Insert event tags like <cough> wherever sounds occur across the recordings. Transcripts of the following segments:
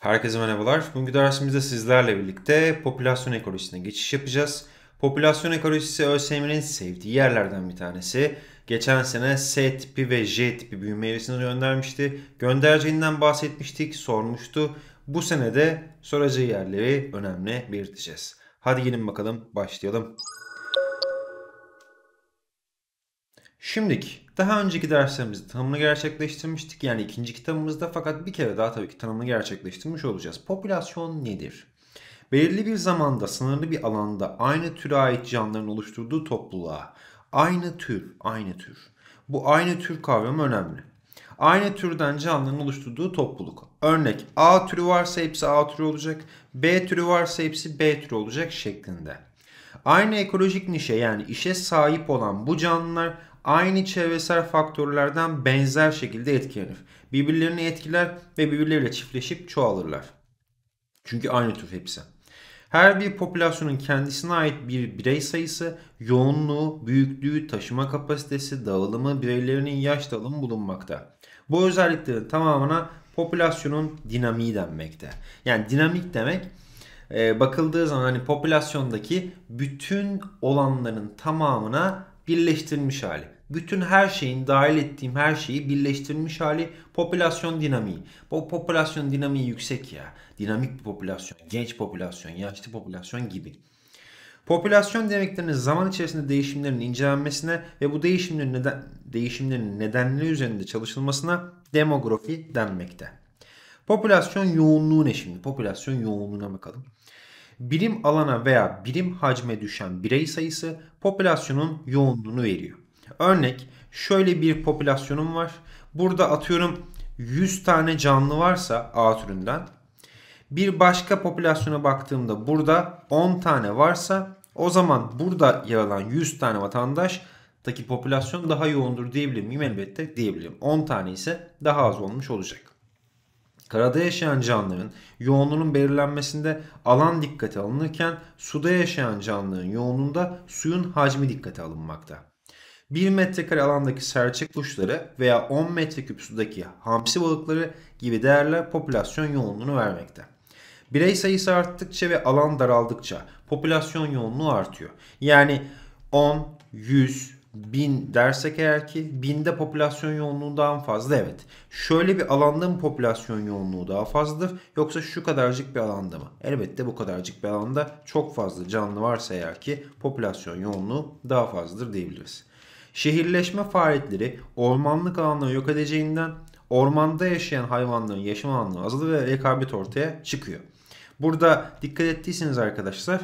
Herkese merhabalar. Bugünkü dersimizde sizlerle birlikte popülasyon ekolojisine geçiş yapacağız. Popülasyon ekolojisi ÖSYM'nin sevdiği yerlerden bir tanesi. Geçen sene S tipi ve J tipi büyüme eğrisini göndermişti. Göndereceğinden bahsetmiştik, sormuştu. Bu sene de soracağı yerleri önemli belirteceğiz. Hadi gelin bakalım başlayalım. Şimdilik daha önceki derslerimizde tanımını gerçekleştirmiştik. Yani ikinci kitabımızda fakat bir kere daha tabii ki tanımını gerçekleştirmiş olacağız. Popülasyon nedir? Belirli bir zamanda sınırlı bir alanda aynı türe ait canlıların oluşturduğu topluluğa aynı tür, aynı tür. Bu aynı tür kavramı önemli. Aynı türden canlıların oluşturduğu topluluk. Örnek A türü varsa hepsi A türü olacak, B türü varsa hepsi B türü olacak şeklinde. Aynı ekolojik nişe yani işe sahip olan bu canlılar aynı çevresel faktörlerden benzer şekilde etkilenir. Birbirlerini etkiler ve birbirleriyle çiftleşip çoğalırlar. Çünkü aynı tür hepsi. Her bir popülasyonun kendisine ait bir birey sayısı, yoğunluğu, büyüklüğü, taşıma kapasitesi, dağılımı, bireylerinin yaş dağılımı bulunmakta. Bu özelliklerin tamamına popülasyonun dinamiği denmekte. Yani dinamik demek e, bakıldığı zaman hani popülasyondaki bütün olanların tamamına birleştirilmiş hali. Bütün her şeyin dahil ettiğim her şeyi birleştirilmiş hali popülasyon dinamiği. Bu popülasyon dinamiği yüksek ya. Dinamik bir popülasyon, genç popülasyon, yaşlı popülasyon gibi. Popülasyon dinamiklerinin zaman içerisinde değişimlerin incelenmesine ve bu değişimlerin, neden, değişimlerin nedenleri üzerinde çalışılmasına demografi denmekte. Popülasyon yoğunluğu ne şimdi? Popülasyon yoğunluğuna bakalım birim alana veya birim hacme düşen birey sayısı popülasyonun yoğunluğunu veriyor. Örnek şöyle bir popülasyonum var. Burada atıyorum 100 tane canlı varsa A türünden bir başka popülasyona baktığımda burada 10 tane varsa o zaman burada yer alan 100 tane vatandaştaki popülasyon daha yoğundur diyebilir miyim? Elbette diyebilirim. 10 tane ise daha az olmuş olacak. Karada yaşayan canlıların yoğunluğunun belirlenmesinde alan dikkate alınırken suda yaşayan canlıların yoğunluğunda suyun hacmi dikkate alınmakta. 1 metrekare alandaki serçe kuşları veya 10 metreküp sudaki hamsi balıkları gibi değerler popülasyon yoğunluğunu vermekte. Birey sayısı arttıkça ve alan daraldıkça popülasyon yoğunluğu artıyor. Yani 10, 100, bin dersek eğer ki binde popülasyon yoğunluğu daha fazla evet. Şöyle bir alanda mı popülasyon yoğunluğu daha fazladır yoksa şu kadarcık bir alanda mı? Elbette bu kadarcık bir alanda çok fazla canlı varsa eğer ki popülasyon yoğunluğu daha fazladır diyebiliriz. Şehirleşme faaliyetleri ormanlık alanları yok edeceğinden ormanda yaşayan hayvanların yaşam alanları azalır ve rekabet ortaya çıkıyor. Burada dikkat ettiyseniz arkadaşlar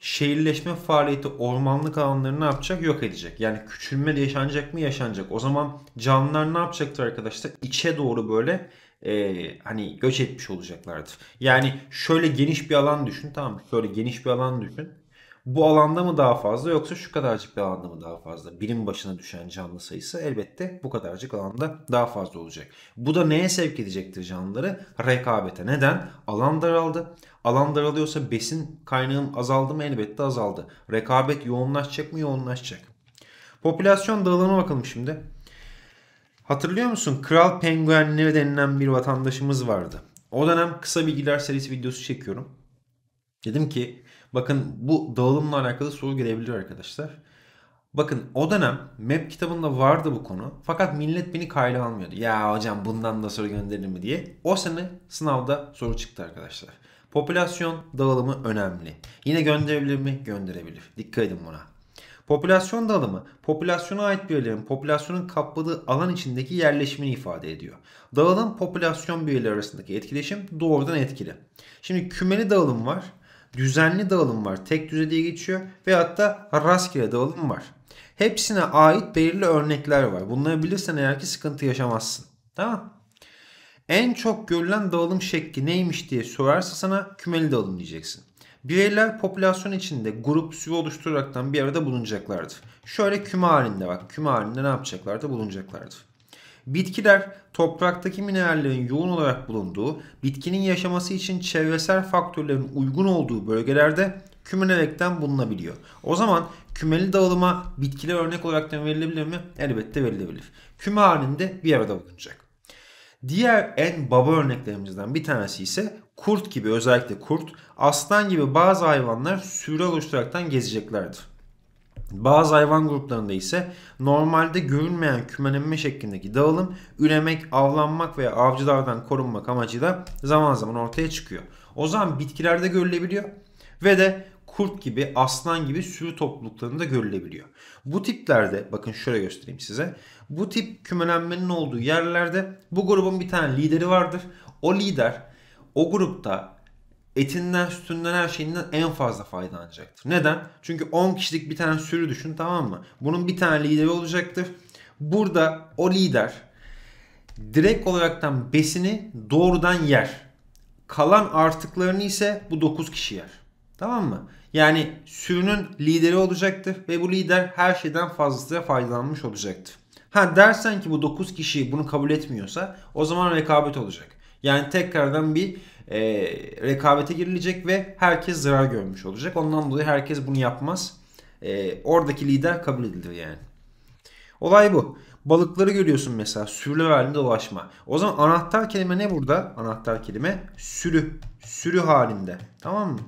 şehirleşme faaliyeti ormanlık alanları ne yapacak? Yok edecek. Yani küçülme yaşanacak mı? Yaşanacak. O zaman canlılar ne yapacaktır arkadaşlar? İçe doğru böyle e, hani göç etmiş olacaklardır. Yani şöyle geniş bir alan düşün. Tamam şöyle geniş bir alan düşün. Bu alanda mı daha fazla yoksa şu kadarcık bir alanda mı daha fazla? Birim başına düşen canlı sayısı elbette bu kadarcık alanda daha fazla olacak. Bu da neye sevk edecektir canlıları? Rekabete. Neden? Alan daraldı. Alan daralıyorsa besin kaynağım azaldı mı? Elbette azaldı. Rekabet yoğunlaşacak mı? Yoğunlaşacak. Popülasyon dağılımına bakalım şimdi. Hatırlıyor musun? Kral penguenleri denilen bir vatandaşımız vardı. O dönem kısa bilgiler serisi videosu çekiyorum. Dedim ki bakın bu dağılımla alakalı soru gelebilir arkadaşlar. Bakın o dönem map kitabında vardı bu konu. Fakat millet beni kayda almıyordu. Ya hocam bundan da soru gönderilir mi diye. O sene sınavda soru çıktı arkadaşlar. Popülasyon dağılımı önemli. Yine gönderebilir mi? Gönderebilir. Dikkat edin buna. Popülasyon dağılımı, popülasyona ait bireylerin popülasyonun kapladığı alan içindeki yerleşimini ifade ediyor. Dağılım popülasyon bireyleri arasındaki etkileşim doğrudan etkili. Şimdi kümeli dağılım var, düzenli dağılım var, tek düze diye geçiyor ve hatta rastgele dağılım var. Hepsine ait belirli örnekler var. Bunları bilirsen eğer ki sıkıntı yaşamazsın. Tamam en çok görülen dağılım şekli neymiş diye sorarsa sana kümeli dağılım diyeceksin. Bireyler popülasyon içinde grup sürü oluşturaraktan bir arada bulunacaklardı. Şöyle küme halinde bak küme halinde ne yapacaklardı bulunacaklardı. Bitkiler topraktaki minerallerin yoğun olarak bulunduğu, bitkinin yaşaması için çevresel faktörlerin uygun olduğu bölgelerde kümelerekten bulunabiliyor. O zaman kümeli dağılıma bitkiler örnek olarak da verilebilir mi? Elbette verilebilir. Küme halinde bir arada bulunacak. Diğer en baba örneklerimizden bir tanesi ise kurt gibi özellikle kurt, aslan gibi bazı hayvanlar sürü oluşturaraktan gezeceklerdir. Bazı hayvan gruplarında ise normalde görünmeyen kümelenme şeklindeki dağılım üremek, avlanmak veya avcılardan korunmak amacıyla zaman zaman ortaya çıkıyor. O zaman bitkilerde görülebiliyor ve de kurt gibi, aslan gibi sürü topluluklarında görülebiliyor. Bu tiplerde bakın şöyle göstereyim size. Bu tip kümelenmenin olduğu yerlerde bu grubun bir tane lideri vardır. O lider o grupta etinden, sütünden, her şeyinden en fazla faydalanacaktır. Neden? Çünkü 10 kişilik bir tane sürü düşün tamam mı? Bunun bir tane lideri olacaktır. Burada o lider direkt olaraktan besini doğrudan yer. Kalan artıklarını ise bu 9 kişi yer. Tamam mı? Yani sürünün lideri olacaktı ve bu lider her şeyden fazlasıyla faydalanmış olacaktı. Ha dersen ki bu 9 kişi bunu kabul etmiyorsa o zaman rekabet olacak. Yani tekrardan bir e, rekabete girilecek ve herkes zarar görmüş olacak. Ondan dolayı herkes bunu yapmaz. E, oradaki lider kabul edilir yani. Olay bu. Balıkları görüyorsun mesela sürü halinde dolaşma. O zaman anahtar kelime ne burada? Anahtar kelime sürü. Sürü halinde. Tamam mı?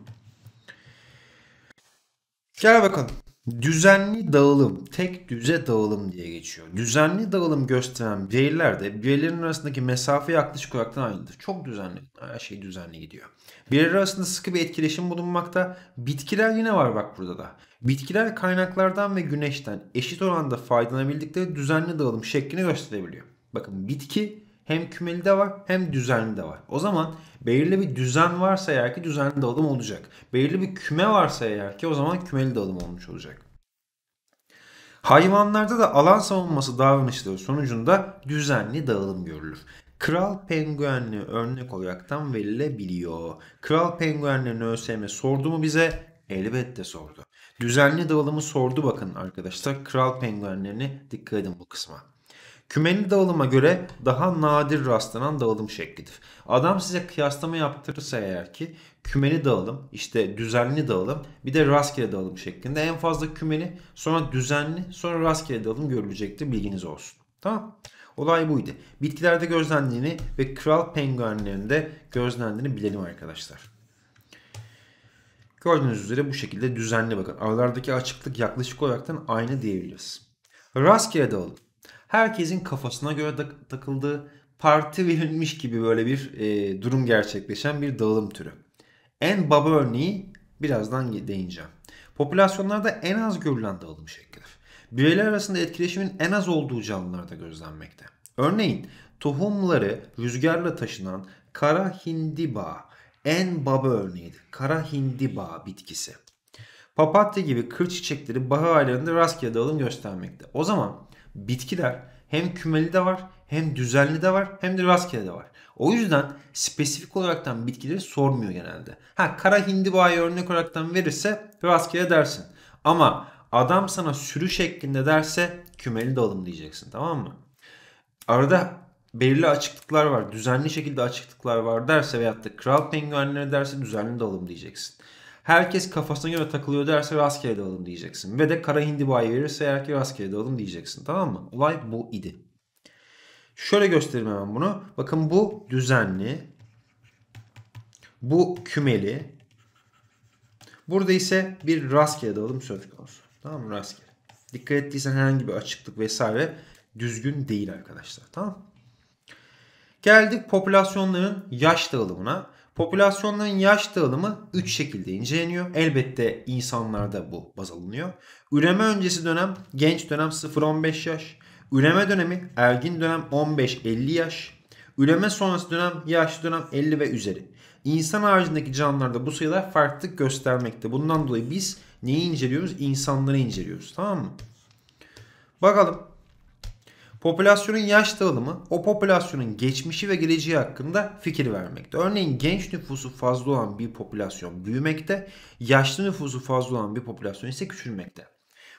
Gel bakalım. Düzenli dağılım, tek düze dağılım diye geçiyor. Düzenli dağılım gösteren bireyler de bireylerin arasındaki mesafe yaklaşık olarak aynıdır. Çok düzenli, her şey düzenli gidiyor. Bireyler arasında sıkı bir etkileşim bulunmakta. Bitkiler yine var bak burada da. Bitkiler kaynaklardan ve güneşten eşit oranda faydalanabildikleri düzenli dağılım şeklini gösterebiliyor. Bakın bitki hem kümeli de var hem düzenli de var. O zaman belirli bir düzen varsa eğer ki düzenli dağılım olacak. Belirli bir küme varsa eğer ki o zaman kümeli dağılım olmuş olacak. Hayvanlarda da alan savunması davranışları sonucunda düzenli dağılım görülür. Kral penguenli örnek olaraktan verilebiliyor. Kral penguenlerin ÖSYM sordu mu bize? Elbette sordu. Düzenli dağılımı sordu bakın arkadaşlar. Kral penguenlerini dikkat edin bu kısma. Kümenli dağılıma göre daha nadir rastlanan dağılım şeklidir. Adam size kıyaslama yaptırırsa eğer ki kümeli dağılım, işte düzenli dağılım, bir de rastgele dağılım şeklinde en fazla kümeli, sonra düzenli, sonra rastgele dağılım görülecektir. Bilginiz olsun. Tamam? Olay buydu. Bitkilerde gözlendiğini ve kral penguenlerinde gözlendiğini bilelim arkadaşlar. Gördüğünüz üzere bu şekilde düzenli bakın. Aralardaki açıklık yaklaşık olaraktan aynı diyebiliriz. Rastgele dağılım herkesin kafasına göre tak- takıldığı parti verilmiş gibi böyle bir e, durum gerçekleşen bir dağılım türü. En baba örneği birazdan değineceğim. Popülasyonlarda en az görülen dağılım şeklidir. Bireyler arasında etkileşimin en az olduğu canlılarda gözlenmekte. Örneğin tohumları rüzgarla taşınan kara hindiba en baba örneğidir. Kara hindiba bitkisi. Papatya gibi kır çiçekleri bahar aylarında rastgele dağılım göstermekte. O zaman bitkiler hem kümeli de var hem düzenli de var hem de rastgele de var. O yüzden spesifik olaraktan bitkileri sormuyor genelde. Ha kara hindibayı örnek olaraktan verirse rastgele dersin. Ama adam sana sürü şeklinde derse kümeli dalım diyeceksin tamam mı? Arada belirli açıklıklar var, düzenli şekilde açıklıklar var derse veyahut da kral penguenleri derse düzenli dalım diyeceksin herkes kafasına göre takılıyor derse rastgele dağılın diyeceksin. Ve de kara hindibayı verirse eğer ki rastgele dağılın diyeceksin. Tamam mı? Olay bu idi. Şöyle göstereyim hemen bunu. Bakın bu düzenli. Bu kümeli. Burada ise bir rastgele dağılım söz konusu. Tamam mı? Rastgele. Dikkat ettiysen herhangi bir açıklık vesaire düzgün değil arkadaşlar. Tamam Geldik popülasyonların yaş dağılımına. Popülasyonların yaş dağılımı 3 şekilde inceleniyor. Elbette insanlarda bu baz alınıyor. Üreme öncesi dönem genç dönem 0-15 yaş. Üreme dönemi ergin dönem 15-50 yaş. Üreme sonrası dönem yaşlı dönem 50 ve üzeri. İnsan haricindeki canlılarda bu sayılar farklılık göstermekte. Bundan dolayı biz neyi inceliyoruz? İnsanları inceliyoruz. Tamam mı? Bakalım popülasyonun yaş dağılımı o popülasyonun geçmişi ve geleceği hakkında fikir vermekte. Örneğin genç nüfusu fazla olan bir popülasyon büyümekte, yaşlı nüfusu fazla olan bir popülasyon ise küçülmekte.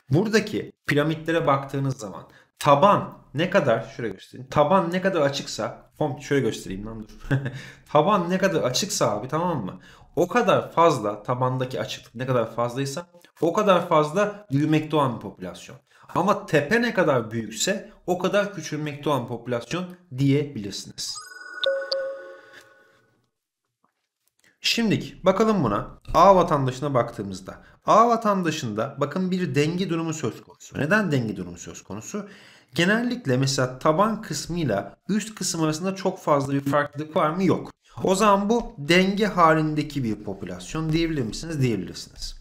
Buradaki piramitlere baktığınız zaman taban ne kadar şöyle göstereyim. Taban ne kadar açıksa şöyle göstereyim lan dur. <laughs> taban ne kadar açıksa abi tamam mı? O kadar fazla tabandaki açıklık ne kadar fazlaysa o kadar fazla büyümekte olan bir popülasyon. Ama tepe ne kadar büyükse o kadar küçülmekte olan popülasyon diyebilirsiniz. Şimdi bakalım buna A vatandaşına baktığımızda. A vatandaşında bakın bir denge durumu söz konusu. Neden denge durumu söz konusu? Genellikle mesela taban kısmıyla üst kısım arasında çok fazla bir farklılık var mı? Yok. O zaman bu denge halindeki bir popülasyon diyebilir misiniz? Diyebilirsiniz.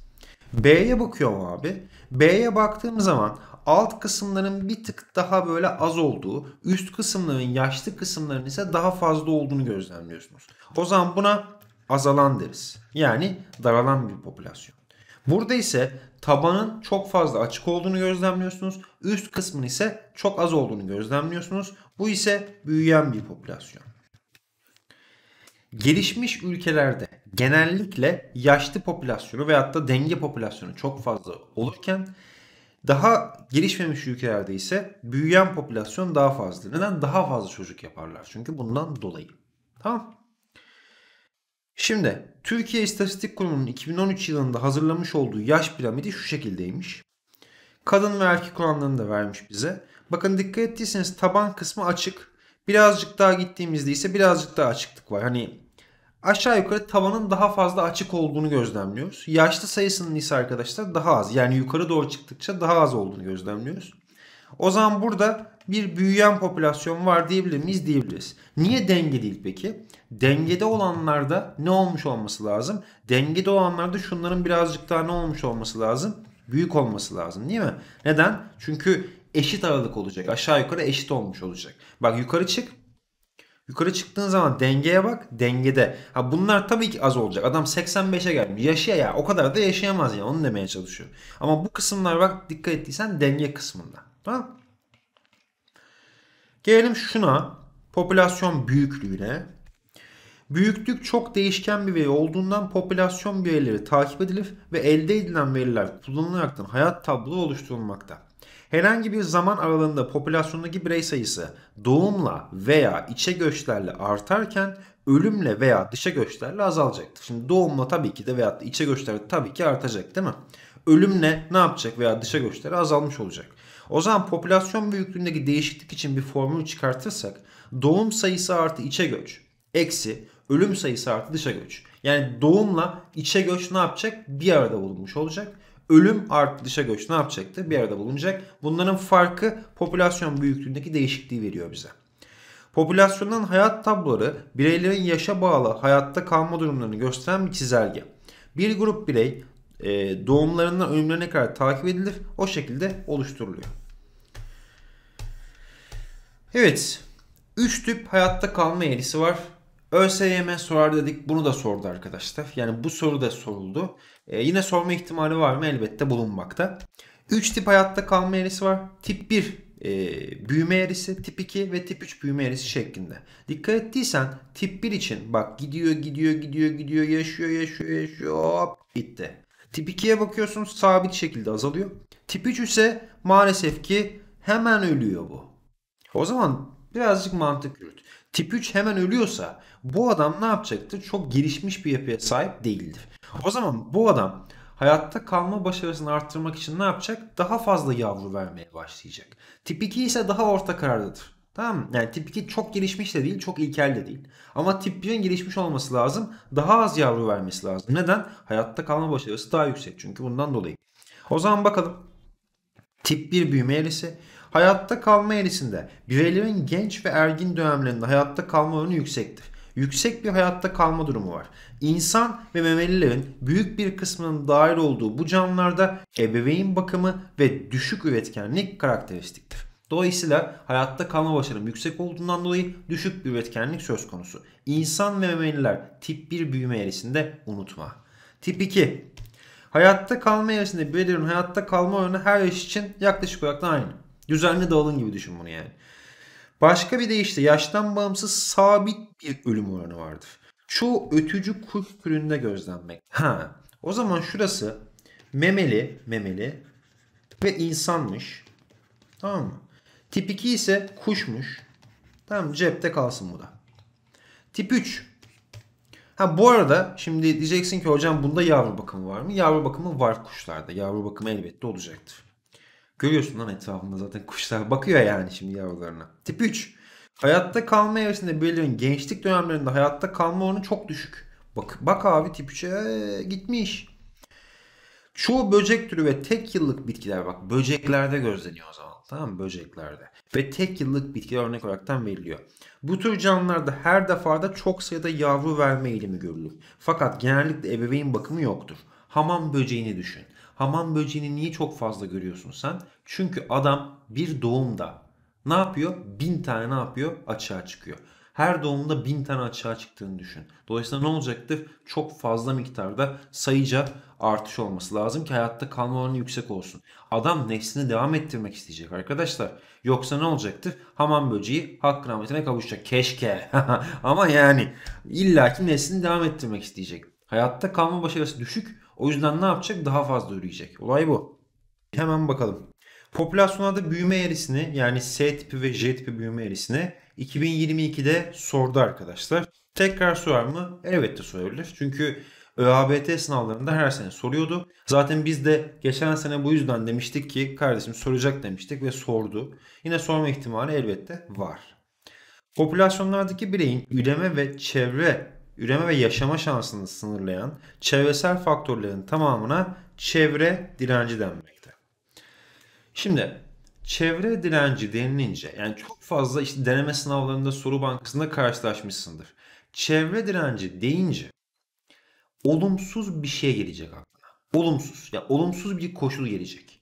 B'ye bakıyorum abi. B'ye baktığım zaman alt kısımların bir tık daha böyle az olduğu, üst kısımların, yaşlı kısımların ise daha fazla olduğunu gözlemliyorsunuz. O zaman buna azalan deriz. Yani daralan bir popülasyon. Burada ise tabanın çok fazla açık olduğunu gözlemliyorsunuz. Üst kısmın ise çok az olduğunu gözlemliyorsunuz. Bu ise büyüyen bir popülasyon. Gelişmiş ülkelerde genellikle yaşlı popülasyonu veyahut da denge popülasyonu çok fazla olurken daha gelişmemiş ülkelerde ise büyüyen popülasyon daha fazla. Neden? Daha fazla çocuk yaparlar. Çünkü bundan dolayı. Tamam. Şimdi Türkiye İstatistik Kurumu'nun 2013 yılında hazırlamış olduğu yaş piramidi şu şekildeymiş. Kadın ve erkek oranlarını da vermiş bize. Bakın dikkat ettiyseniz taban kısmı açık. Birazcık daha gittiğimizde ise birazcık daha açıklık var. Hani aşağı yukarı tavanın daha fazla açık olduğunu gözlemliyoruz. Yaşlı sayısının ise arkadaşlar daha az. Yani yukarı doğru çıktıkça daha az olduğunu gözlemliyoruz. O zaman burada bir büyüyen popülasyon var diyebilir miyiz? Diyebiliriz. Niye denge değil peki? Dengede olanlarda ne olmuş olması lazım? Dengede olanlarda şunların birazcık daha ne olmuş olması lazım? Büyük olması lazım değil mi? Neden? Çünkü eşit aralık olacak. Aşağı yukarı eşit olmuş olacak. Bak yukarı çık Yukarı çıktığın zaman dengeye bak. Dengede. Ha bunlar tabii ki az olacak. Adam 85'e gelmiş. Yaşa ya. O kadar da yaşayamaz ya. Onu demeye çalışıyor. Ama bu kısımlar bak dikkat ettiysen denge kısmında. Tamam Gelelim şuna. Popülasyon büyüklüğüne. Büyüklük çok değişken bir veri olduğundan popülasyon verileri takip edilip ve elde edilen veriler kullanılaraktan hayat tablo oluşturulmakta. Herhangi bir zaman aralığında popülasyondaki birey sayısı doğumla veya içe göçlerle artarken ölümle veya dışa göçlerle azalacaktır. Şimdi doğumla tabii ki de veya içe göçlerle tabii ki artacak değil mi? Ölümle ne yapacak veya dışa göçleri azalmış olacak. O zaman popülasyon büyüklüğündeki değişiklik için bir formül çıkartırsak doğum sayısı artı içe göç eksi ölüm sayısı artı dışa göç. Yani doğumla içe göç ne yapacak? Bir arada bulunmuş olacak ölüm artı dışa göç ne yapacaktı? Bir arada bulunacak. Bunların farkı popülasyon büyüklüğündeki değişikliği veriyor bize. Popülasyondan hayat tabloları bireylerin yaşa bağlı hayatta kalma durumlarını gösteren bir çizelge. Bir grup birey e, doğumlarından ölümlerine kadar takip edilir. O şekilde oluşturuluyor. Evet. 3 tip hayatta kalma eğrisi var. ÖSYM sorar dedik bunu da sordu arkadaşlar. Yani bu soru da soruldu. E, yine sorma ihtimali var mı? Elbette bulunmakta. 3 tip hayatta kalma eğrisi var. Tip 1 e, büyüme eğrisi, tip 2 ve tip 3 büyüme eğrisi şeklinde. Dikkat ettiysen tip 1 için bak gidiyor gidiyor gidiyor gidiyor yaşıyor yaşıyor yaşıyor hop bitti. Tip 2'ye bakıyorsun sabit şekilde azalıyor. Tip 3 ise maalesef ki hemen ölüyor bu. O zaman birazcık mantık yürüt. Tip 3 hemen ölüyorsa bu adam ne yapacaktır? Çok gelişmiş bir yapıya sahip değildir. O zaman bu adam hayatta kalma başarısını arttırmak için ne yapacak? Daha fazla yavru vermeye başlayacak. Tip 2 ise daha orta karardadır. Tamam mı? Yani tip 2 çok gelişmiş de değil, çok ilkel de değil. Ama tip 1'in gelişmiş olması lazım. Daha az yavru vermesi lazım. Neden? Hayatta kalma başarısı daha yüksek çünkü bundan dolayı. O zaman bakalım. Tip 1 büyüme eğrisi hayatta kalma eğrisinde bireylerin genç ve ergin dönemlerinde hayatta kalma oranı yüksektir. Yüksek bir hayatta kalma durumu var. İnsan ve memelilerin büyük bir kısmının dahil olduğu bu canlılarda ebeveyn bakımı ve düşük üretkenlik karakteristiktir. Dolayısıyla hayatta kalma başarım yüksek olduğundan dolayı düşük bir üretkenlik söz konusu. İnsan ve memeliler tip 1 büyüme eğrisinde unutma. Tip 2. Hayatta kalma eğrisinde bireylerin hayatta kalma oranı her yaş için yaklaşık olarak da aynı. Düzenli dağılım gibi düşün bunu yani. Başka bir deyişle yaştan bağımsız sabit bir ölüm oranı vardır. Çoğu ötücü kuş türünde gözlenmek. Ha, o zaman şurası memeli, memeli ve insanmış. Tamam mı? Tip 2 ise kuşmuş. Tamam cepte kalsın bu da. Tip 3. Ha bu arada şimdi diyeceksin ki hocam bunda yavru bakımı var mı? Yavru bakımı var kuşlarda. Yavru bakımı elbette olacaktır. Görüyorsun lan etrafında zaten kuşlar bakıyor yani şimdi yavrularına. Tip 3. Hayatta kalma evresinde birlerin gençlik dönemlerinde hayatta kalma oranı çok düşük. Bak, bak abi tip 3'e e, gitmiş. Çoğu böcek türü ve tek yıllık bitkiler bak böceklerde gözleniyor o zaman tamam mı böceklerde. Ve tek yıllık bitkiler örnek olaraktan veriliyor. Bu tür canlılarda her defada çok sayıda yavru verme eğilimi görülür. Fakat genellikle ebeveyn bakımı yoktur. Hamam böceğini düşün hamam böceğini niye çok fazla görüyorsun sen? Çünkü adam bir doğumda ne yapıyor? Bin tane ne yapıyor? Açığa çıkıyor. Her doğumda bin tane açığa çıktığını düşün. Dolayısıyla ne olacaktır? Çok fazla miktarda sayıca artış olması lazım ki hayatta kalma oranı yüksek olsun. Adam neslini devam ettirmek isteyecek arkadaşlar. Yoksa ne olacaktır? Hamam böceği hakkın rahmetine kavuşacak. Keşke. <laughs> Ama yani illaki neslini devam ettirmek isteyecek. Hayatta kalma başarısı düşük o yüzden ne yapacak? Daha fazla üreyecek. Olay bu. Hemen bakalım. Popülasyonlarda büyüme eğrisini yani S tipi ve J tipi büyüme eğrisini 2022'de sordu arkadaşlar. Tekrar sorar mı? Elbette sorabilir. Çünkü ÖABT sınavlarında her sene soruyordu. Zaten biz de geçen sene bu yüzden demiştik ki kardeşim soracak demiştik ve sordu. Yine sorma ihtimali elbette var. Popülasyonlardaki bireyin üreme ve çevre üreme ve yaşama şansını sınırlayan çevresel faktörlerin tamamına çevre direnci denmekte. Şimdi çevre direnci denilince yani çok fazla işte deneme sınavlarında soru bankasında karşılaşmışsındır. Çevre direnci deyince olumsuz bir şey gelecek aklına. Olumsuz. Ya yani olumsuz bir koşul gelecek.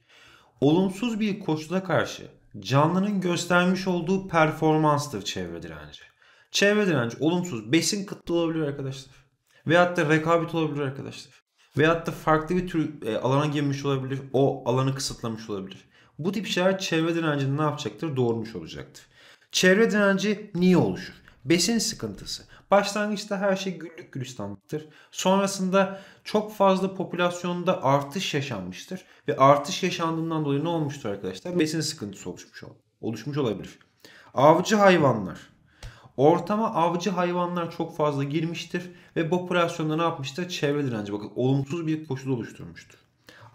Olumsuz bir koşula karşı canlının göstermiş olduğu performanstır çevre direnci. Çevre direnci olumsuz. Besin kıtlığı olabilir arkadaşlar. Veyahut da rekabet olabilir arkadaşlar. Veyahut da farklı bir tür e, alana girmiş olabilir. O alanı kısıtlamış olabilir. Bu tip şeyler çevre direncini ne yapacaktır? Doğurmuş olacaktır. Çevre direnci niye oluşur? Besin sıkıntısı. Başlangıçta her şey güllük gülistanlıktır. Sonrasında çok fazla popülasyonda artış yaşanmıştır. Ve artış yaşandığından dolayı ne olmuştur arkadaşlar? Besin sıkıntısı oluşmuş, oluşmuş olabilir. Avcı hayvanlar. Ortama avcı hayvanlar çok fazla girmiştir ve bu operasyonda ne yapmıştır? Çevre direnci bakın olumsuz bir koşul oluşturmuştur.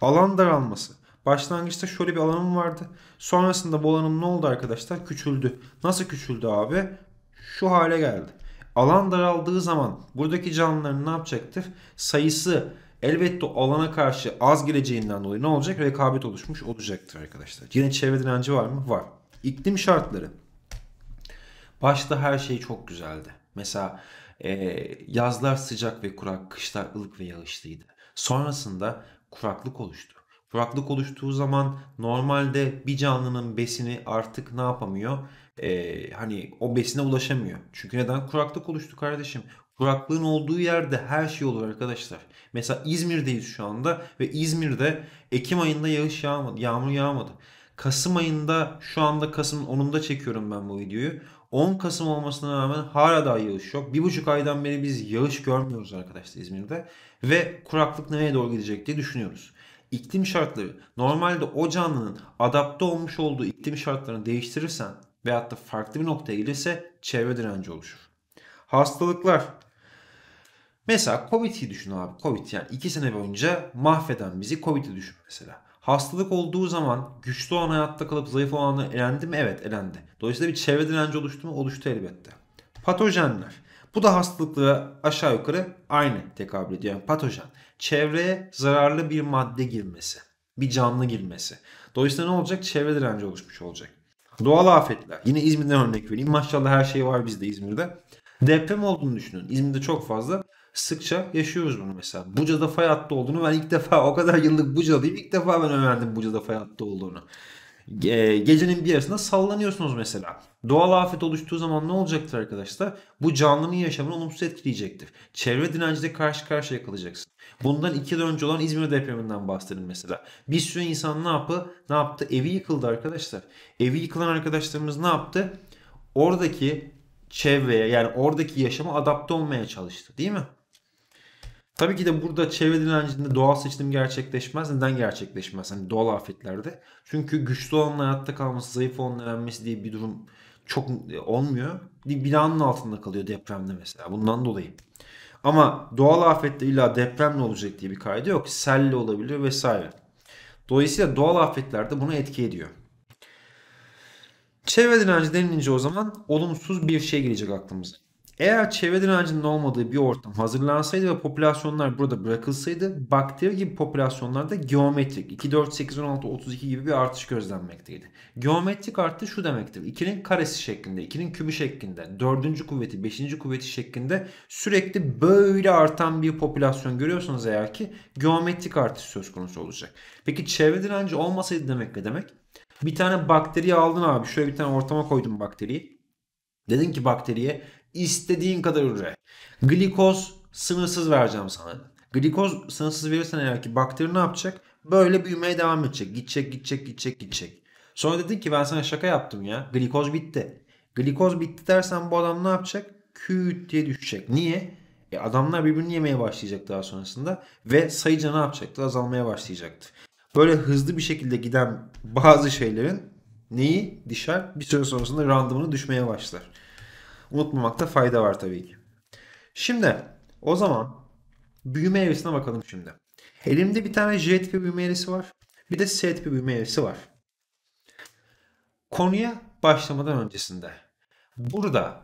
Alan daralması. Başlangıçta şöyle bir alanım vardı. Sonrasında bu alanım ne oldu arkadaşlar? Küçüldü. Nasıl küçüldü abi? Şu hale geldi. Alan daraldığı zaman buradaki canlıların ne yapacaktır? Sayısı elbette alana karşı az gireceğinden dolayı ne olacak? Rekabet oluşmuş olacaktır arkadaşlar. Yine çevre direnci var mı? Var. İklim şartları. Başta her şey çok güzeldi. Mesela e, yazlar sıcak ve kurak, kışlar ılık ve yağışlıydı. Sonrasında kuraklık oluştu. Kuraklık oluştuğu zaman normalde bir canlının besini artık ne yapamıyor? Ee, hani o besine ulaşamıyor. Çünkü neden? Kuraklık oluştu kardeşim. Kuraklığın olduğu yerde her şey olur arkadaşlar. Mesela İzmir'deyiz şu anda ve İzmir'de Ekim ayında yağış yağmadı, yağmur yağmadı. Kasım ayında şu anda Kasım'ın 10'unda çekiyorum ben bu videoyu. 10 Kasım olmasına rağmen hala daha yağış yok. Bir buçuk aydan beri biz yağış görmüyoruz arkadaşlar İzmir'de. Ve kuraklık nereye doğru gidecek diye düşünüyoruz. İklim şartları normalde o canlının adapte olmuş olduğu iklim şartlarını değiştirirsen veyahut da farklı bir noktaya gelirse çevre direnci oluşur. Hastalıklar Mesela Covid'i düşün abi. Covid yani 2 sene boyunca mahveden bizi Covid'i düşün mesela. Hastalık olduğu zaman güçlü olan hayatta kalıp zayıf olanı elendi mi? Evet elendi. Dolayısıyla bir çevre direnci oluştu mu? Oluştu elbette. Patojenler. Bu da hastalıklara aşağı yukarı aynı tekabül ediyor. Yani patojen. Çevreye zararlı bir madde girmesi. Bir canlı girmesi. Dolayısıyla ne olacak? Çevre direnci oluşmuş olacak. Doğal afetler. Yine İzmir'den örnek vereyim. Maşallah her şey var bizde İzmir'de. Deprem olduğunu düşünün. İzmir'de çok fazla sıkça yaşıyoruz bunu mesela. Buca'da fay hattı olduğunu ben ilk defa o kadar yıllık Buca'dayım ilk defa ben öğrendim Buca'da fay hattı olduğunu. Ge- e, gecenin bir yarısında sallanıyorsunuz mesela. Doğal afet oluştuğu zaman ne olacaktır arkadaşlar? Bu canlının yaşamını olumsuz etkileyecektir. Çevre direnciyle karşı karşıya kalacaksın. Bundan iki yıl önce olan İzmir depreminden bahsedelim mesela. Bir sürü insan ne yaptı? Ne yaptı? Evi yıkıldı arkadaşlar. Evi yıkılan arkadaşlarımız ne yaptı? Oradaki çevreye yani oradaki yaşama adapte olmaya çalıştı değil mi? Tabii ki de burada çevre direncinde doğal seçilim gerçekleşmez. Neden gerçekleşmez? Hani doğal afetlerde. Çünkü güçlü olanın hayatta kalması, zayıf olanın elenmesi diye bir durum çok e, olmuyor. bir Binanın altında kalıyor depremde mesela. Bundan dolayı. Ama doğal afette illa depremle olacak diye bir kaydı yok. Selle olabilir vesaire. Dolayısıyla doğal afetlerde buna etki ediyor. Çevre direnci denilince o zaman olumsuz bir şey gelecek aklımıza. Eğer çevre direncinin olmadığı bir ortam hazırlansaydı ve popülasyonlar burada bırakılsaydı bakteri gibi popülasyonlarda geometrik 2, 4, 8, 16, 32 gibi bir artış gözlenmekteydi. Geometrik artış şu demektir. 2'nin karesi şeklinde, 2'nin kübü şeklinde, 4. kuvveti, 5. kuvveti şeklinde sürekli böyle artan bir popülasyon görüyorsanız eğer ki geometrik artış söz konusu olacak. Peki çevre direnci olmasaydı demek ne demek? Bir tane bakteri aldın abi. Şöyle bir tane ortama koydum bakteriyi. Dedin ki bakteriye İstediğin kadar üre. Glikoz sınırsız vereceğim sana. Glikoz sınırsız verirsen eğer ki bakteri ne yapacak? Böyle büyümeye devam edecek. Gidecek, gidecek, gidecek, gidecek. Sonra dedin ki ben sana şaka yaptım ya. Glikoz bitti. Glikoz bitti dersen bu adam ne yapacak? Küt diye düşecek. Niye? E adamlar birbirini yemeye başlayacak daha sonrasında. Ve sayıca ne yapacaktı? Azalmaya başlayacaktı. Böyle hızlı bir şekilde giden bazı şeylerin neyi? Dişer bir süre sonrasında randımını düşmeye başlar unutmamakta fayda var tabii ki. Şimdi o zaman büyüme evresine bakalım şimdi. Elimde bir tane J tipi büyüme evresi var. Bir de S tipi büyüme evresi var. Konuya başlamadan öncesinde burada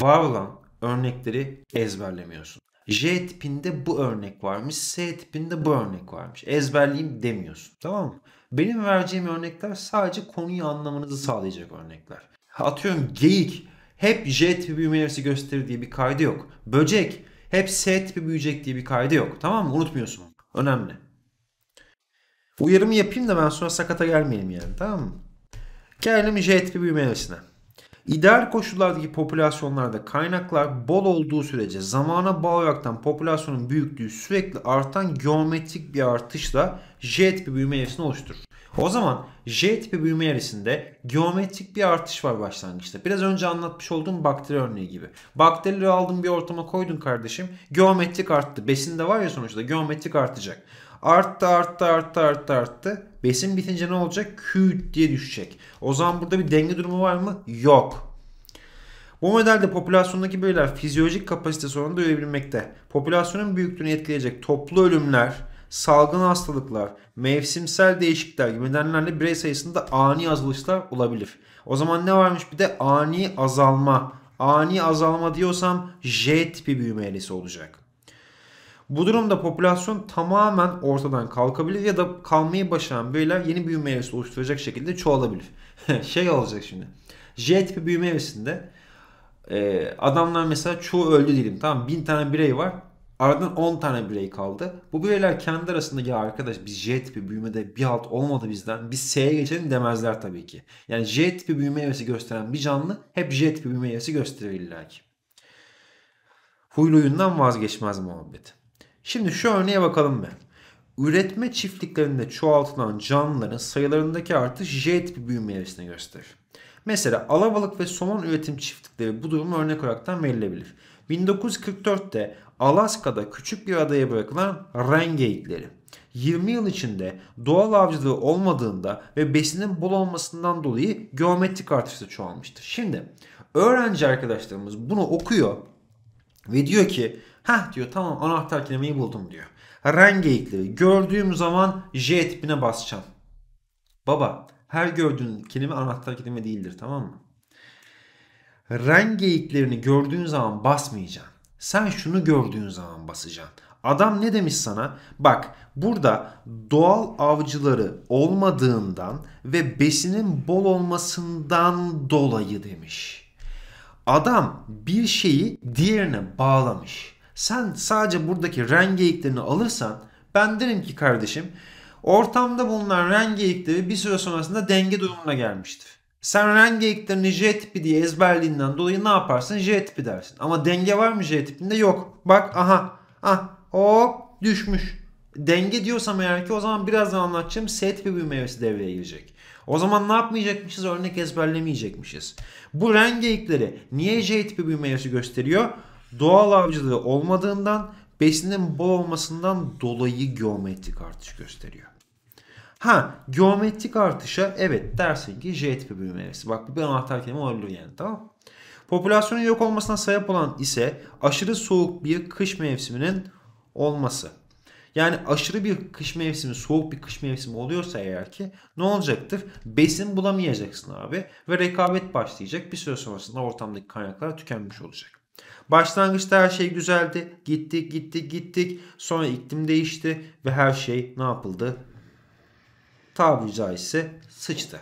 var olan örnekleri ezberlemiyorsun. J tipinde bu örnek varmış, S tipinde bu örnek varmış. Ezberleyeyim demiyorsun. Tamam mı? Benim vereceğim örnekler sadece konuyu anlamanızı sağlayacak örnekler. Atıyorum geyik hep J tipi büyüme evresi gösterir diye bir kaydı yok. Böcek hep S tipi büyüyecek diye bir kaydı yok. Tamam mı? Unutmuyorsun. Önemli. Uyarımı yapayım da ben sonra sakata gelmeyelim yani. Tamam mı? Gelelim J tipi büyüme İdeal koşullardaki popülasyonlarda kaynaklar bol olduğu sürece zamana bağlı olarak popülasyonun büyüklüğü sürekli artan geometrik bir artışla J tipi büyüme evresini oluşturur. O zaman J tipi büyüme eğrisinde geometrik bir artış var başlangıçta. Biraz önce anlatmış olduğum bakteri örneği gibi. Bakterileri aldın bir ortama koydun kardeşim. Geometrik arttı. Besin de var ya sonuçta geometrik artacak. Arttı arttı arttı arttı arttı. Besin bitince ne olacak? Küt diye düşecek. O zaman burada bir denge durumu var mı? Yok. Bu modelde popülasyondaki bireyler fizyolojik kapasite sorununda üreyebilmekte. Popülasyonun büyüklüğünü etkileyecek toplu ölümler salgın hastalıklar, mevsimsel değişiklikler gibi nedenlerle birey sayısında ani azalışlar olabilir. O zaman ne varmış bir de ani azalma. Ani azalma diyorsam J tipi büyüme eğrisi olacak. Bu durumda popülasyon tamamen ortadan kalkabilir ya da kalmayı başaran bireyler yeni büyüme eğrisi oluşturacak şekilde çoğalabilir. <laughs> şey olacak şimdi. J tipi büyüme eğrisinde adamlar mesela çoğu öldü diyelim. Tamam bin tane birey var. Ardından 10 tane birey kaldı. Bu bireyler kendi arasında ya arkadaş biz J tipi büyümede bir alt olmadı bizden. Biz S'ye geçelim demezler tabii ki. Yani J tipi büyüme evresi gösteren bir canlı hep J tipi büyüme evresi gösterirler ki. Huyluyundan vazgeçmez muhabbet. Şimdi şu örneğe bakalım be. Üretme çiftliklerinde çoğaltılan canlıların sayılarındaki artış J tipi büyüme evresini gösterir. Mesela alabalık ve somon üretim çiftlikleri bu durumu örnek olarak verilebilir. 1944'te Alaska'da küçük bir adaya bırakılan rengate'leri. 20 yıl içinde doğal avcılığı olmadığında ve besinin bol olmasından dolayı geometrik artışla çoğalmıştır. Şimdi öğrenci arkadaşlarımız bunu okuyor ve diyor ki ha diyor tamam anahtar kelimeyi buldum diyor. Rengeyikleri gördüğüm zaman J tipine basacağım. Baba her gördüğün kelime anahtar kelime değildir tamam mı? Rengeyiklerini gördüğün zaman basmayacaksın. Sen şunu gördüğün zaman basacaksın. Adam ne demiş sana? Bak burada doğal avcıları olmadığından ve besinin bol olmasından dolayı demiş. Adam bir şeyi diğerine bağlamış. Sen sadece buradaki rengeyiklerini alırsan ben derim ki kardeşim ortamda bulunan rengeyikleri bir süre sonrasında denge durumuna gelmiştir. Sen hangi eklerini J tipi diye ezberliğinden dolayı ne yaparsın? J tipi dersin. Ama denge var mı J tipinde? Yok. Bak aha. Ah hop düşmüş. Denge diyorsam eğer ki o zaman birazdan anlatacağım S tipi bir meyvesi devreye girecek. O zaman ne yapmayacakmışız? Örnek ezberlemeyecekmişiz. Bu renk geyikleri niye J tipi bir meyvesi gösteriyor? Doğal avcılığı olmadığından besinin bol olmasından dolayı geometrik artış gösteriyor. Ha geometrik artışa evet dersin ki J tipi büyüme evresi. Bak bu bir anahtar kelime olabilir yani tamam Popülasyonun yok olmasına sebep olan ise aşırı soğuk bir kış mevsiminin olması. Yani aşırı bir kış mevsimi, soğuk bir kış mevsimi oluyorsa eğer ki ne olacaktır? Besin bulamayacaksın abi ve rekabet başlayacak. Bir süre sonrasında ortamdaki kaynaklar tükenmiş olacak. Başlangıçta her şey güzeldi. Gittik, gittik, gittik. Sonra iklim değişti ve her şey ne yapıldı? tabiri caizse sıçtı.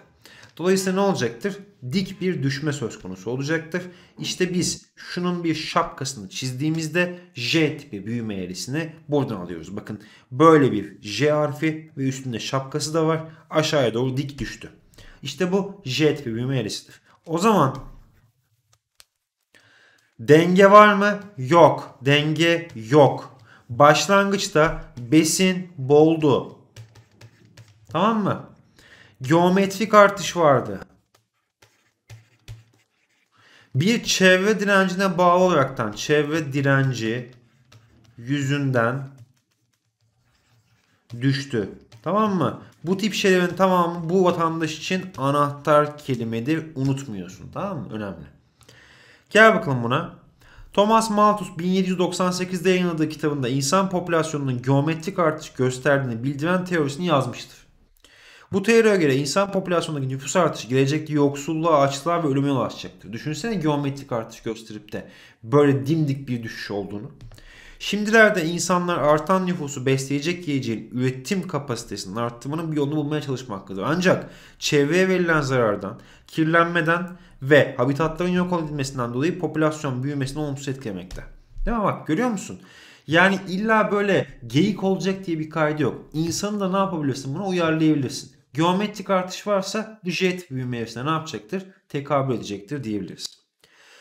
Dolayısıyla ne olacaktır? Dik bir düşme söz konusu olacaktır. İşte biz şunun bir şapkasını çizdiğimizde J tipi büyüme eğrisini buradan alıyoruz. Bakın böyle bir J harfi ve üstünde şapkası da var. Aşağıya doğru dik düştü. İşte bu J tipi büyüme eğrisidir. O zaman denge var mı? Yok. Denge yok. Başlangıçta besin boldu. Tamam mı? Geometrik artış vardı. Bir çevre direncine bağlı olaraktan çevre direnci yüzünden düştü. Tamam mı? Bu tip şeylerin tamamı bu vatandaş için anahtar kelimedir. Unutmuyorsun. Tamam mı? Önemli. Gel bakalım buna. Thomas Malthus 1798'de yayınladığı kitabında insan popülasyonunun geometrik artış gösterdiğini bildiren teorisini yazmıştır. Bu teoriye göre insan popülasyonundaki nüfus artışı gelecekte yoksulluğa, açlığa ve ölüme yol açacaktır. Düşünsene geometrik artış gösterip de böyle dimdik bir düşüş olduğunu. Şimdilerde insanlar artan nüfusu besleyecek yiyeceğin üretim kapasitesinin arttırmanın bir yolunu bulmaya çalışmaktadır. Ancak çevreye verilen zarardan, kirlenmeden ve habitatların yok edilmesinden dolayı popülasyon büyümesini olumsuz etkilemekte. Değil mi bak görüyor musun? Yani illa böyle geyik olacak diye bir kaydı yok. İnsanı da ne yapabilirsin? Buna uyarlayabilirsin geometrik artış varsa bu jet büyüme eğrisine ne yapacaktır? Tekabül edecektir diyebiliriz.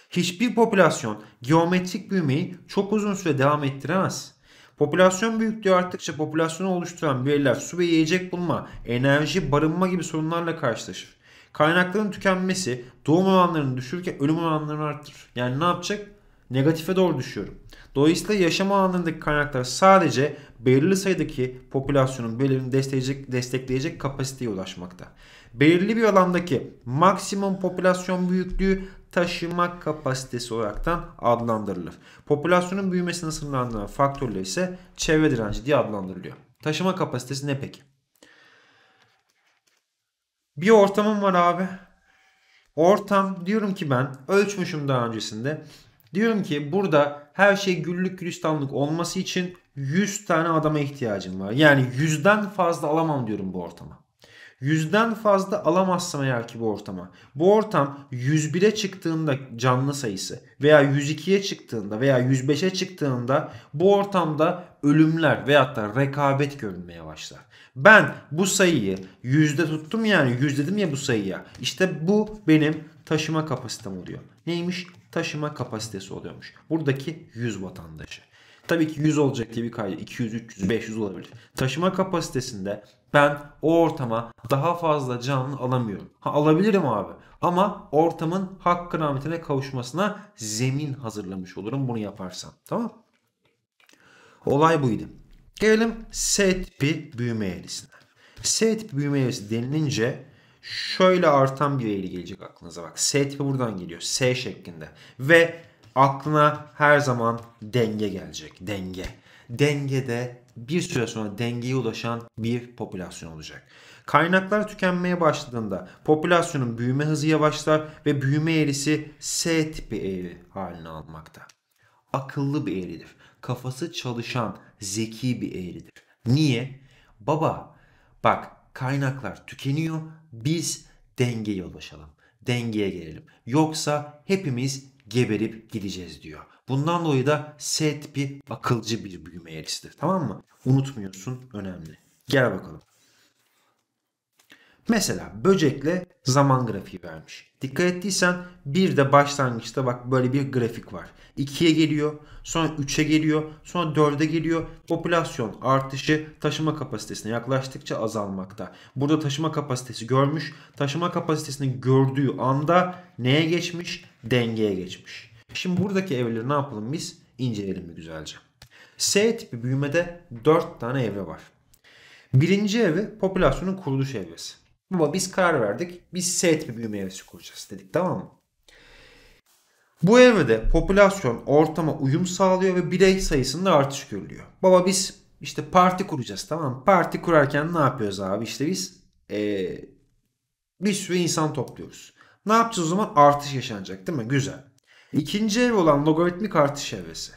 Hiçbir popülasyon geometrik büyümeyi çok uzun süre devam ettiremez. Popülasyon büyüklüğü arttıkça popülasyonu oluşturan bireyler su ve yiyecek bulma, enerji, barınma gibi sorunlarla karşılaşır. Kaynakların tükenmesi doğum oranlarını düşürürken ölüm oranlarını arttırır. Yani ne yapacak? negatife doğru düşüyorum. Dolayısıyla yaşam alanındaki kaynaklar sadece belirli sayıdaki popülasyonun belirli destekleyecek, destekleyecek kapasiteye ulaşmakta. Belirli bir alandaki maksimum popülasyon büyüklüğü taşıma kapasitesi olaraktan adlandırılır. Popülasyonun büyümesini sınırlandıran faktörler ise çevre direnci diye adlandırılıyor. Taşıma kapasitesi ne peki? Bir ortamım var abi. Ortam diyorum ki ben ölçmüşüm daha öncesinde. Diyorum ki burada her şey güllük gülistanlık olması için 100 tane adama ihtiyacım var. Yani 100'den fazla alamam diyorum bu ortama. 100'den fazla alamazsam eğer ki bu ortama. Bu ortam 101'e çıktığında canlı sayısı veya 102'ye çıktığında veya 105'e çıktığında bu ortamda ölümler veyahut da rekabet görünmeye başlar. Ben bu sayıyı yüzde tuttum yani yüz dedim ya bu sayıya. İşte bu benim taşıma kapasitem oluyor neymiş? Taşıma kapasitesi oluyormuş. Buradaki 100 vatandaşı. Tabii ki 100 olacak diye bir kaydı. 200, 300, 500 olabilir. Taşıma kapasitesinde ben o ortama daha fazla canlı alamıyorum. Ha, alabilirim abi. Ama ortamın hak rahmetine kavuşmasına zemin hazırlamış olurum bunu yaparsam. Tamam Olay buydu. Gelelim S tipi büyüme eğrisine. S tipi büyüme eğrisi denilince şöyle artan bir eğri gelecek aklınıza bak. S tipi buradan geliyor. S şeklinde. Ve aklına her zaman denge gelecek. Denge. Dengede bir süre sonra dengeye ulaşan bir popülasyon olacak. Kaynaklar tükenmeye başladığında popülasyonun büyüme hızı yavaşlar ve büyüme eğrisi S tipi eğri haline almakta. Akıllı bir eğridir. Kafası çalışan, zeki bir eğridir. Niye? Baba bak kaynaklar tükeniyor. Biz dengeye ulaşalım. Dengeye gelelim. Yoksa hepimiz geberip gideceğiz diyor. Bundan dolayı da set bir akılcı bir büyüme eğrisidir. Tamam mı? Unutmuyorsun önemli. Gel bakalım. Mesela böcekle zaman grafiği vermiş. Dikkat ettiysen bir de başlangıçta bak böyle bir grafik var. 2'ye geliyor, sonra 3'e geliyor, sonra 4'e geliyor. Popülasyon artışı taşıma kapasitesine yaklaştıkça azalmakta. Burada taşıma kapasitesi görmüş. Taşıma kapasitesini gördüğü anda neye geçmiş? Dengeye geçmiş. Şimdi buradaki evleri ne yapalım biz? İnceleyelim güzelce. S tipi büyümede 4 tane evre var. Birinci evi popülasyonun kuruluş evresi. Baba biz karar verdik. Biz S tipi büyüme evresi kuracağız dedik tamam mı? Bu evrede popülasyon ortama uyum sağlıyor ve birey sayısında artış görülüyor. Baba biz işte parti kuracağız tamam mı? Parti kurarken ne yapıyoruz abi? İşte biz ee, bir sürü insan topluyoruz. Ne yapacağız o zaman? Artış yaşanacak değil mi? Güzel. İkinci ev olan logaritmik artış evresi.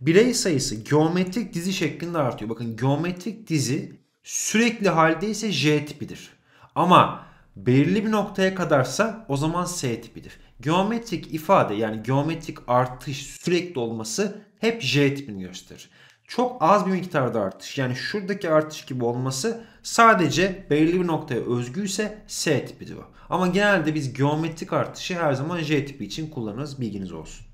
Birey sayısı geometrik dizi şeklinde artıyor. Bakın geometrik dizi sürekli haldeyse ise J tipidir. Ama belirli bir noktaya kadarsa o zaman S tipidir. Geometrik ifade yani geometrik artış sürekli olması hep J tipini gösterir. Çok az bir miktarda artış yani şuradaki artış gibi olması sadece belirli bir noktaya özgüyse ise S tipidir o. Ama genelde biz geometrik artışı her zaman J tipi için kullanırız bilginiz olsun.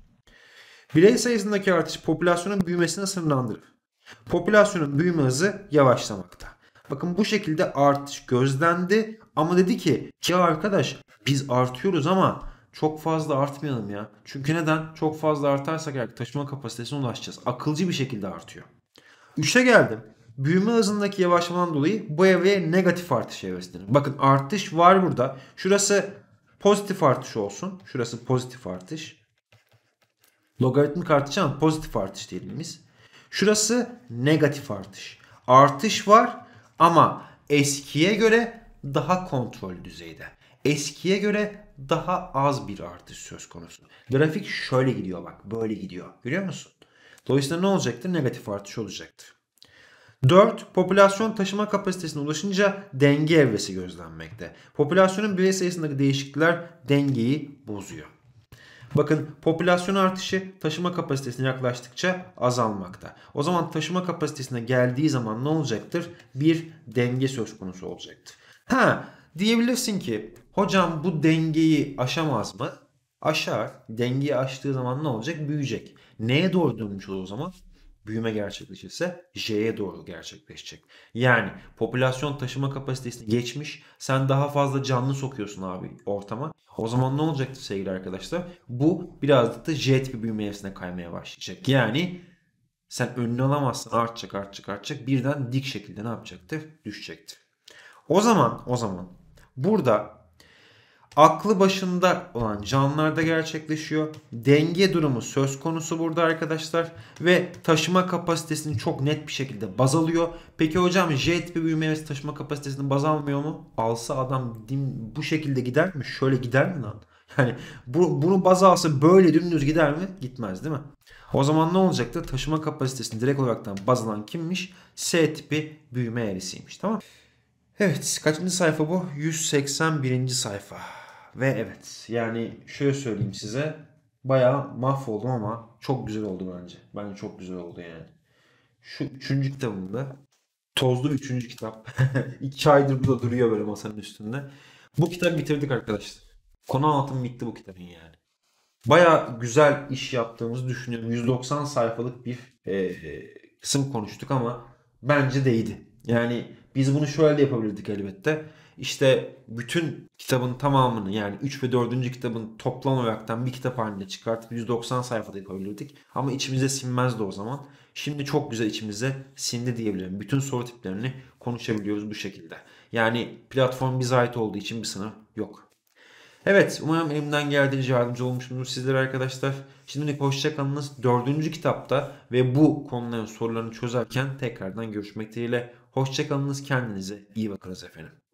Birey sayısındaki artış popülasyonun büyümesine sınırlandırır. Popülasyonun büyüme hızı yavaşlamakta. Bakın bu şekilde artış gözlendi ama dedi ki ya arkadaş biz artıyoruz ama çok fazla artmayalım ya. Çünkü neden? Çok fazla artarsak yani taşıma kapasitesine ulaşacağız. Akılcı bir şekilde artıyor. 3'e geldim. Büyüme hızındaki yavaşlamadan dolayı bu evreye negatif artış evresi Bakın artış var burada. Şurası pozitif artış olsun. Şurası pozitif artış. Logaritmik artış ama pozitif artış diyelim Şurası negatif artış. Artış var ama eskiye göre daha kontrol düzeyde. Eskiye göre daha az bir artış söz konusu. Grafik şöyle gidiyor bak böyle gidiyor. Görüyor musun? Dolayısıyla ne olacaktır? Negatif artış olacaktır. 4. Popülasyon taşıma kapasitesine ulaşınca denge evresi gözlenmekte. Popülasyonun birey sayısındaki değişiklikler dengeyi bozuyor. Bakın popülasyon artışı taşıma kapasitesine yaklaştıkça azalmakta. O zaman taşıma kapasitesine geldiği zaman ne olacaktır? Bir denge söz konusu olacaktır. Ha diyebilirsin ki hocam bu dengeyi aşamaz mı? Aşar. Dengeyi aştığı zaman ne olacak? Büyüyecek. Neye doğru dönmüş olur o zaman? büyüme gerçekleşirse J'ye doğru gerçekleşecek. Yani popülasyon taşıma kapasitesini geçmiş sen daha fazla canlı sokuyorsun abi ortama. O zaman ne olacaktır sevgili arkadaşlar? Bu birazcık da J tipi büyüme evresine kaymaya başlayacak. Yani sen önünü alamazsın artacak artacak artacak birden dik şekilde ne yapacaktır? Düşecektir. O zaman o zaman burada aklı başında olan canlılarda gerçekleşiyor. Denge durumu söz konusu burada arkadaşlar ve taşıma kapasitesini çok net bir şekilde baz alıyor. Peki hocam J tipi büyüme ve taşıma kapasitesini baz almıyor mu? Alsa adam bu şekilde gider mi? Şöyle gider mi lan? <laughs> Yani bu, bunu baz alsa böyle dümdüz gider mi? Gitmez değil mi? O zaman ne olacaktı? Taşıma kapasitesini direkt olaraktan baz alan kimmiş? S tipi büyüme eğrisiymiş tamam Evet kaçıncı sayfa bu? 181. sayfa. Ve evet yani şöyle söyleyeyim size bayağı mahvoldum ama çok güzel oldu bence. Bence çok güzel oldu yani. Şu üçüncü kitabımda tozlu üçüncü kitap. <laughs> İki aydır burada duruyor böyle masanın üstünde. Bu kitabı bitirdik arkadaşlar. Konu anlatımı bitti bu kitabın yani. Baya güzel iş yaptığımızı düşünüyorum. 190 sayfalık bir e, e, kısım konuştuk ama bence değdi. Yani biz bunu şöyle de yapabilirdik elbette işte bütün kitabın tamamını yani 3 ve 4. kitabın toplam olaraktan bir kitap halinde çıkartıp 190 sayfada yapabilirdik. Ama içimize sinmezdi o zaman. Şimdi çok güzel içimize sindi diyebilirim. Bütün soru tiplerini konuşabiliyoruz bu şekilde. Yani platform bize ait olduğu için bir sınır yok. Evet umarım elimden geldiğince yardımcı olmuşumdur sizlere arkadaşlar. Şimdi hoşçakalınız. Dördüncü kitapta ve bu konuların sorularını çözerken tekrardan görüşmek dileğiyle. Hoşçakalınız kendinize iyi bakınız efendim.